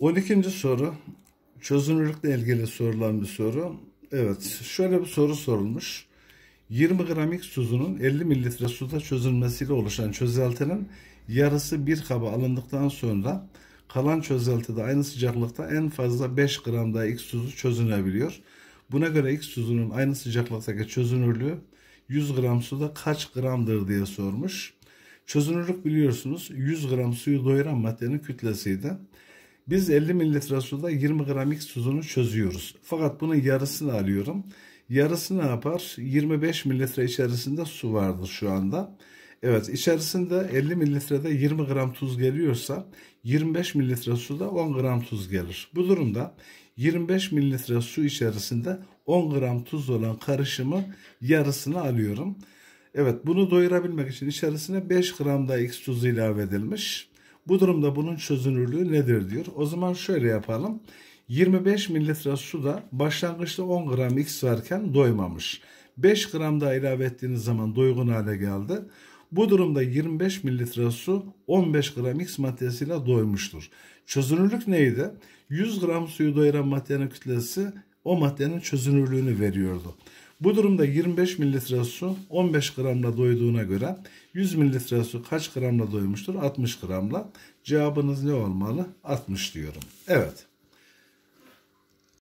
12. soru çözünürlükle ilgili sorulan bir soru. Evet şöyle bir soru sorulmuş. 20 gramik tuzunun 50 mililitre suda çözülmesiyle oluşan çözeltinin yarısı bir kaba alındıktan sonra kalan çözeltide aynı sıcaklıkta en fazla 5 gram daha X tuzu çözünebiliyor. Buna göre X tuzunun aynı sıcaklıktaki çözünürlüğü 100 gram suda kaç gramdır diye sormuş. Çözünürlük biliyorsunuz 100 gram suyu doyuran maddenin kütlesiydi. Biz 50 mililitre suda 20 gram X tuzunu çözüyoruz. Fakat bunun yarısını alıyorum. Yarısı ne yapar? 25 mililitre içerisinde su vardır şu anda. Evet içerisinde 50 mililitrede 20 gram tuz geliyorsa 25 mililitre suda 10 gram tuz gelir. Bu durumda 25 mililitre su içerisinde 10 gram tuz olan karışımı yarısını alıyorum. Evet bunu doyurabilmek için içerisine 5 gram da X tuzu ilave edilmiş. Bu durumda bunun çözünürlüğü nedir diyor. O zaman şöyle yapalım. 25 mililitre su da başlangıçta 10 gram X varken doymamış. 5 gram daha ilave ettiğiniz zaman doygun hale geldi. Bu durumda 25 mililitre su 15 gram X maddesiyle doymuştur. Çözünürlük neydi? 100 gram suyu doyuran maddenin kütlesi o maddenin çözünürlüğünü veriyordu. Bu durumda 25 mililitre su 15 gramla doyduğuna göre 100 mililitre su kaç gramla doymuştur? 60 gramla. Cevabınız ne olmalı? 60 diyorum. Evet.